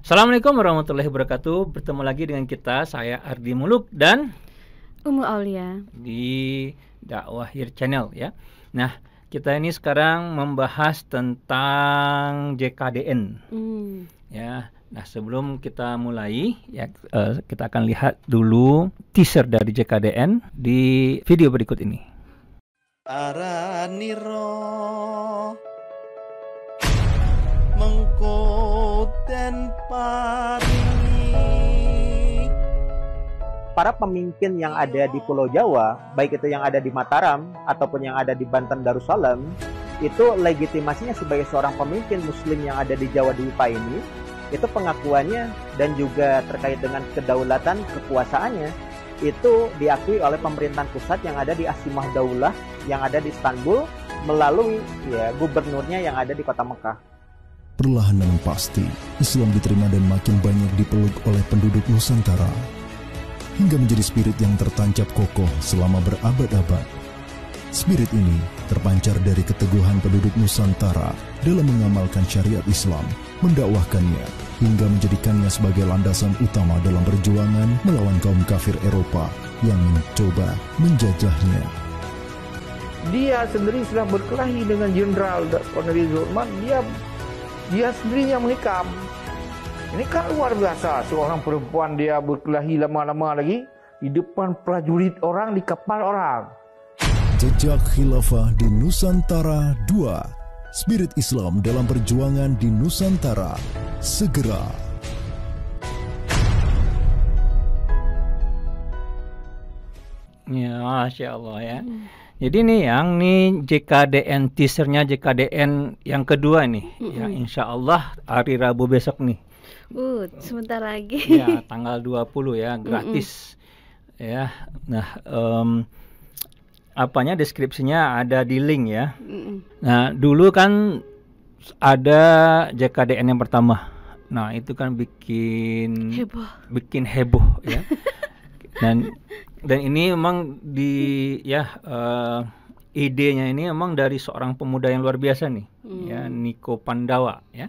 Assalamualaikum warahmatullahi wabarakatuh. Bertemu lagi dengan kita, saya Ardi Muluk dan Umu Aulia di Dakwah Hir Channel ya. Nah, kita ini sekarang membahas tentang JKDN. Hmm. Ya. Nah, sebelum kita mulai ya eh, kita akan lihat dulu teaser dari JKDN di video berikut ini. Araniro mengko Para pemimpin yang ada di Pulau Jawa, baik itu yang ada di Mataram ataupun yang ada di Banten Darussalam, itu legitimasinya sebagai seorang pemimpin Muslim yang ada di Jawa Dwipa ini, itu pengakuannya dan juga terkait dengan kedaulatan kekuasaannya itu diakui oleh pemerintahan pusat yang ada di Asimah Daulah yang ada di Istanbul melalui ya gubernurnya yang ada di kota Mekah. Perlahan dan pasti, Islam diterima dan makin banyak dipeluk oleh penduduk Nusantara. Hingga menjadi spirit yang tertancap kokoh selama berabad-abad. Spirit ini terpancar dari keteguhan penduduk Nusantara dalam mengamalkan syariat Islam, mendakwahkannya, hingga menjadikannya sebagai landasan utama dalam perjuangan melawan kaum kafir Eropa yang mencoba menjajahnya dia sendiri sudah berkelahi dengan Jenderal Cornelius Zulman, dia dia sendiri yang menikam. Ini kan luar biasa. Seorang perempuan dia berkelahi lama-lama lagi di depan prajurit orang di kapal orang. Jejak Khilafah di Nusantara 2 Spirit Islam dalam perjuangan di Nusantara segera. Ya, Masya Allah ya. Jadi nih yang nih JKDN teasernya JKDN yang kedua nih, mm -hmm. ya insya Allah hari Rabu besok nih. Uh, sebentar lagi. Iya, ya tanggal 20 ya gratis. Mm -hmm. Ya, nah um, apanya deskripsinya ada di link ya. Mm -hmm. Nah dulu kan ada JKDN yang pertama. Nah itu kan bikin heboh. bikin heboh ya. Dan dan ini memang di ya uh, idenya ini memang dari seorang pemuda yang luar biasa nih hmm. ya Niko Pandawa ya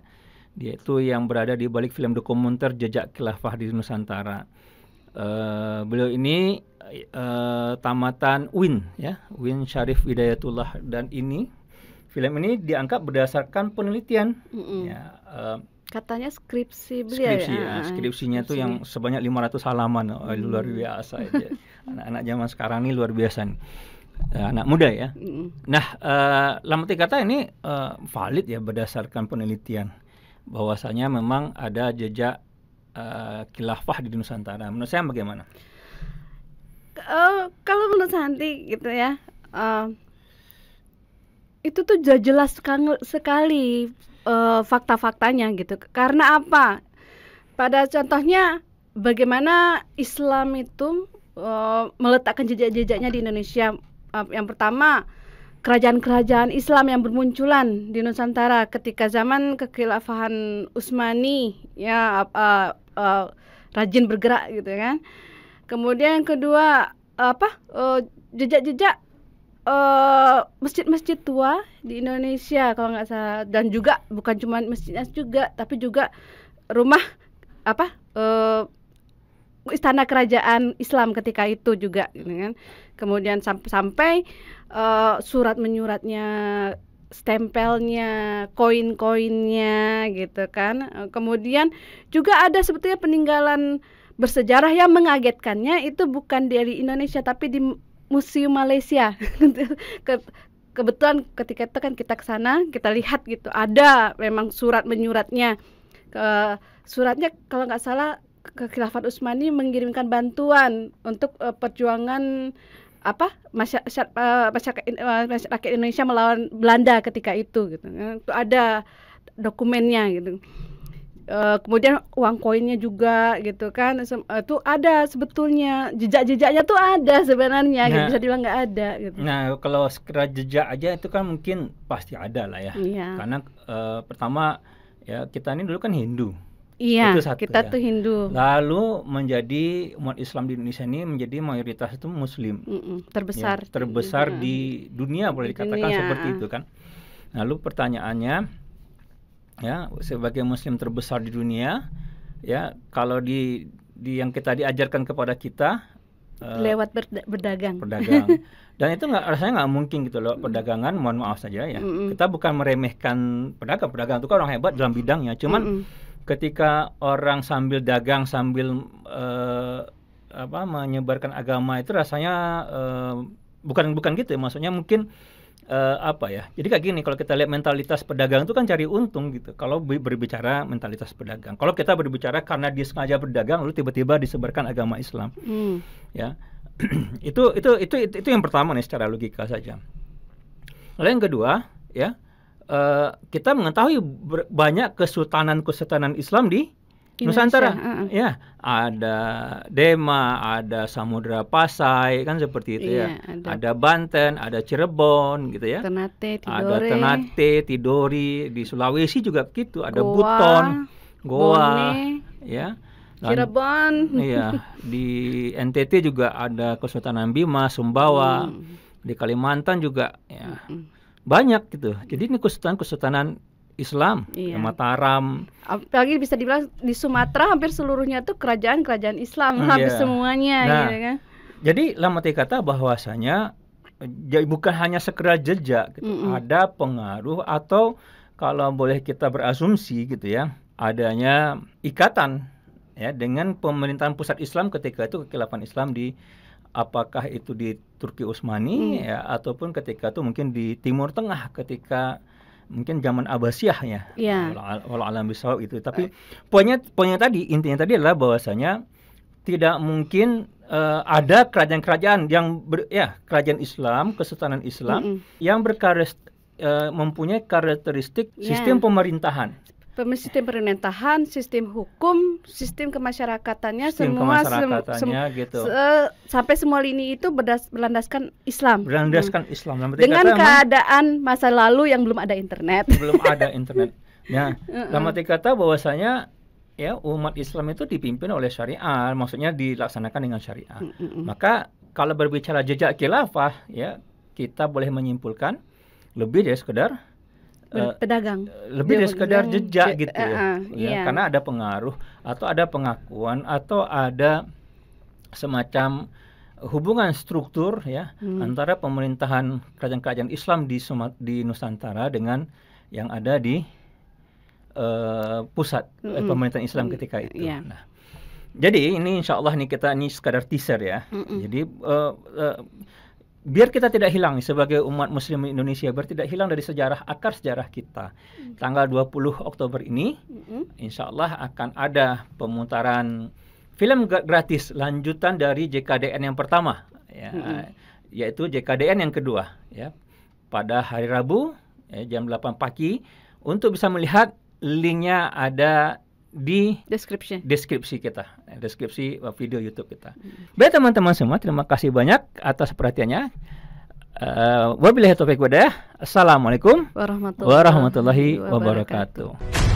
dia itu yang berada di balik film dokumenter jejak khilafah di Nusantara uh, beliau ini uh, tamatan Win ya Win Syarif Hidayatullah dan ini film ini diangkat berdasarkan penelitian -hmm. ya uh, katanya skripsi beliau ya? skripsi, ya. ya skripsinya skripsi. tuh yang sebanyak 500 halaman oh, hmm. luar biasa anak-anak zaman sekarang ini luar biasa nih eh, anak muda ya hmm. nah uh, eh, lama kata ini uh, valid ya berdasarkan penelitian bahwasanya memang ada jejak uh, khilafah di Nusantara menurut saya bagaimana uh, kalau menurut Santi gitu ya uh, itu tuh jelas sekali uh, fakta-faktanya gitu. Karena apa? Pada contohnya bagaimana Islam itu uh, meletakkan jejak-jejaknya di Indonesia. Uh, yang pertama, kerajaan-kerajaan Islam yang bermunculan di Nusantara ketika zaman kekhilafahan Utsmani ya uh, uh, rajin bergerak gitu ya kan. Kemudian yang kedua apa jejak-jejak Eh, masjid-masjid uh, tua di Indonesia kalau nggak salah dan juga bukan cuma masjidnya juga tapi juga rumah apa uh, istana kerajaan Islam ketika itu juga gitu kan kemudian sampai sampai uh, eh, surat menyuratnya stempelnya koin-koinnya gitu kan kemudian juga ada sebetulnya peninggalan bersejarah yang mengagetkannya itu bukan dari Indonesia tapi di Museum Malaysia kebetulan ketika itu kan kita ke sana kita lihat gitu ada memang surat menyuratnya Ke, suratnya kalau nggak salah kekhilafan Utsmani mengirimkan bantuan untuk uh, perjuangan apa eh, masyarakat, uh, eh, masyarakat masyarakat Indonesia melawan Belanda ketika itu gitu itu ada dokumennya gitu Eh, kemudian uang koinnya juga gitu kan itu eh, ada sebetulnya jejak-jejaknya tuh ada sebenarnya gitu. nah, gitu. bisa dibilang nggak ada gitu. Nah kalau sekedar jejak aja itu kan mungkin pasti ada lah ya iya. karena uh, pertama ya kita ini dulu kan Hindu Iya, itu satu, kita ya. tuh Hindu. Lalu menjadi umat Islam di Indonesia ini menjadi mayoritas itu Muslim. Mm -mm, terbesar. Ya, terbesar di dunia, di dunia boleh dikatakan dunia. seperti itu kan. Lalu pertanyaannya, ya sebagai muslim terbesar di dunia ya kalau di, di yang kita diajarkan kepada kita eh, lewat berda berdagang. Berdagang. Dan itu nggak rasanya nggak mungkin gitu loh perdagangan. Mohon maaf saja ya. Mm -mm. Kita bukan meremehkan pedagang. Pedagang itu kan orang hebat dalam bidangnya. Cuman mm -mm. ketika orang sambil dagang sambil uh, apa menyebarkan agama itu rasanya uh, bukan bukan gitu ya. Maksudnya mungkin uh, apa ya? Jadi kayak gini, kalau kita lihat mentalitas pedagang itu kan cari untung gitu. Kalau berbicara mentalitas pedagang, kalau kita berbicara karena dia sengaja berdagang, lalu tiba-tiba disebarkan agama Islam, hmm. ya itu, itu itu itu itu yang pertama nih secara logika saja. Lalu yang kedua, ya uh, kita mengetahui banyak kesultanan-kesultanan Islam di Indonesia. Nusantara, uh -uh. ya ada Dema, ada Samudra Pasai kan seperti itu ya. iya, ya. Ada. ada Banten, ada Cirebon gitu ya. Ternate, Tidore. Ada Ternate, Tidori di Sulawesi juga gitu. Ada Goa, Buton, Goa, Bone, ya. Dan, Cirebon. Iya di NTT juga ada Kesultanan Bima, Sumbawa. Hmm. Di Kalimantan juga ya. Hmm. Banyak gitu. Jadi ini kesultanan-kesultanan Islam, iya. Mataram. Apalagi bisa dibilang di Sumatera hampir seluruhnya itu kerajaan-kerajaan Islam, iya. hampir semuanya nah, gitu kan. Jadi lama kata bahwasanya jadi bukan hanya sekedar jejak gitu. Mm -mm. Ada pengaruh atau kalau boleh kita berasumsi gitu ya, adanya ikatan ya dengan pemerintahan pusat Islam ketika itu kekilapan Islam di apakah itu di Turki Utsmani mm. ya ataupun ketika itu mungkin di Timur Tengah ketika mungkin zaman Abbasiyah ya. Yeah. alam bisawab itu. Tapi uh. poinnya poinnya tadi intinya tadi adalah bahwasanya tidak mungkin uh, ada kerajaan-kerajaan yang ber, ya kerajaan Islam, kesultanan Islam mm -hmm. yang berkaris uh, eh, mempunyai karakteristik yeah. sistem pemerintahan sistem pemerintahan, sistem hukum, sistem kemasyarakatannya sistem semua kemasyarakatan sem, sem, gitu. Se, eh, sampai semua lini itu berdas, berlandaskan Islam. Berlandaskan hmm. Islam. Berarti Dengan keadaan masa lalu yang belum ada internet. Belum ada internet. Nah, lama kata bahwasanya ya umat Islam itu dipimpin oleh Syariah, maksudnya dilaksanakan dengan syariat. Maka kalau berbicara jejak khilafah ya kita boleh menyimpulkan lebih dari sekedar Eh, pedagang. lebih dari sekedar jejak je, gitu uh, ya. Iya. karena ada pengaruh atau ada pengakuan atau ada semacam hubungan struktur ya hmm. antara pemerintahan kerajaan-kerajaan Islam di Sumat, di Nusantara dengan yang ada di uh, pusat hmm. pemerintahan Islam hmm. ketika itu. Yeah. Nah, jadi ini insya Allah nih kita ini sekadar teaser ya. Hmm. Jadi uh, uh, biar kita tidak hilang sebagai umat muslim Indonesia biar tidak hilang dari sejarah akar sejarah kita mm. tanggal 20 Oktober ini mm insya Allah akan ada pemutaran film gratis lanjutan dari JKDN yang pertama ya hmm. yaitu JKDN yang kedua ya pada hari Rabu ya, jam 8 pagi untuk bisa melihat linknya ada di deskripsi deskripsi kita deskripsi uh, video YouTube kita. Hmm. Baik teman-teman semua terima kasih banyak atas perhatiannya. Uh, wabillahi taufiq wadah. Assalamualaikum warahmatullahi, warahmatullahi wabarakatuh. wabarakatuh.